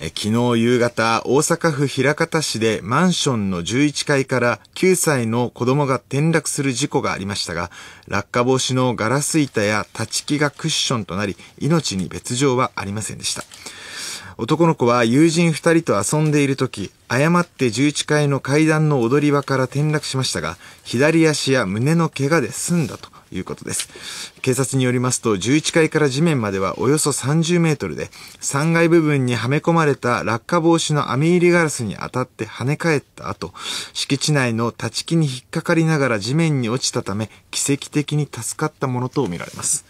え昨日夕方、大阪府枚方市でマンションの11階から9歳の子供が転落する事故がありましたが、落下防止のガラス板や立ち木がクッションとなり、命に別状はありませんでした。男の子は友人2人と遊んでいる時、誤って11階の階段の踊り場から転落しましたが、左足や胸の怪我で済んだということです。警察によりますと、11階から地面まではおよそ30メートルで、3階部分にはめ込まれた落下防止の網入りガラスに当たって跳ね返った後、敷地内の立ち木に引っかかりながら地面に落ちたため、奇跡的に助かったものとみられます。